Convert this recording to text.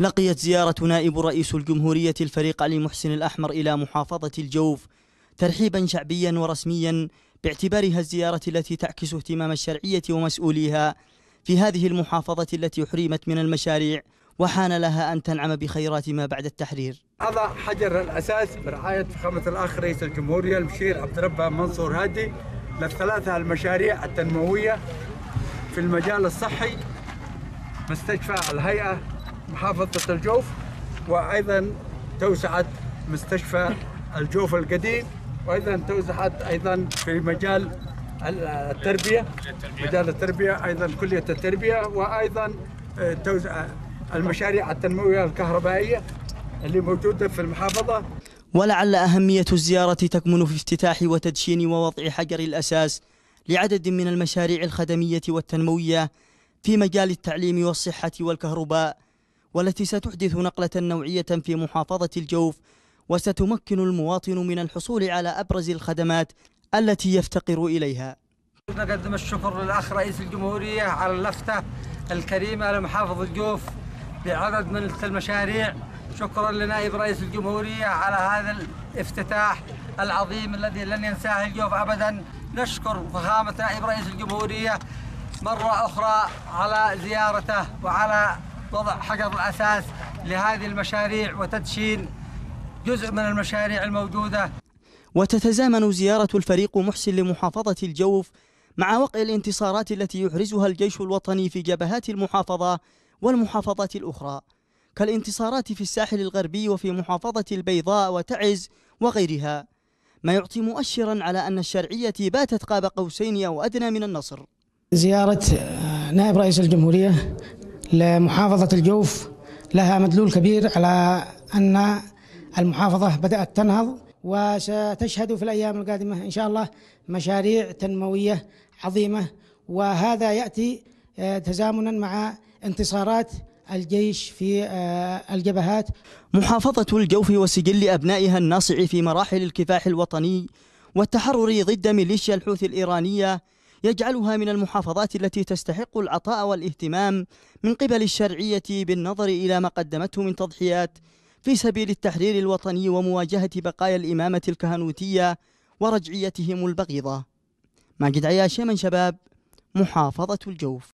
لقيت زيارة نائب رئيس الجمهورية الفريق علي محسن الأحمر إلى محافظة الجوف ترحيبا شعبيا ورسميا باعتبارها الزيارة التي تعكس اهتمام الشرعية ومسؤوليها في هذه المحافظة التي حرمت من المشاريع وحان لها أن تنعم بخيرات ما بعد التحرير هذا حجر الأساس برعاية فخامة الأخ رئيس الجمهورية المشير عبد ربه منصور هادي للثلاثة المشاريع التنموية في المجال الصحي مستشفى الهيئة محافظة الجوف وأيضا توسعة مستشفى الجوف القديم وأيضا توسعت أيضا في مجال التربية مجال التربية أيضا كلية التربية وأيضا آه، توزع المشاريع التنموية الكهربائية اللي موجودة في المحافظة ولعل أهمية الزيارة تكمن في افتتاح وتدشين ووضع حجر الأساس لعدد من المشاريع الخدمية والتنموية في مجال التعليم والصحة والكهرباء والتي ستحدث نقلة نوعية في محافظة الجوف وستمكن المواطن من الحصول على أبرز الخدمات التي يفتقر إليها نقدم الشكر للأخ رئيس الجمهورية على اللفتة الكريمة لمحافظة الجوف بعدد من المشاريع شكرا لنائب رئيس الجمهورية على هذا الافتتاح العظيم الذي لن ينساه الجوف أبدا نشكر فخامة نائب رئيس الجمهورية مرة أخرى على زيارته وعلى وضع حجر الأساس لهذه المشاريع وتدشين جزء من المشاريع الموجودة وتتزامن زيارة الفريق محسن لمحافظة الجوف مع وقع الانتصارات التي يحرزها الجيش الوطني في جبهات المحافظة والمحافظات الأخرى كالانتصارات في الساحل الغربي وفي محافظة البيضاء وتعز وغيرها ما يعطي مؤشرا على أن الشرعية باتت قاب قوسين أو أدنى من النصر زيارة نائب رئيس الجمهورية لمحافظة الجوف لها مدلول كبير على أن المحافظة بدأت تنهض وستشهد في الأيام القادمة إن شاء الله مشاريع تنموية عظيمة وهذا يأتي آه، تزامنا مع انتصارات الجيش في آه، الجبهات محافظة الجوف وسجل أبنائها الناصع في مراحل الكفاح الوطني والتحرر ضد ميليشيا الحوثي الإيرانية يجعلها من المحافظات التي تستحق العطاء والاهتمام من قبل الشرعية بالنظر إلى ما قدمته من تضحيات في سبيل التحرير الوطني ومواجهة بقايا الإمامة الكهنوتية ورجعيتهم البغيضة ماجد عياشي من شباب محافظة الجوف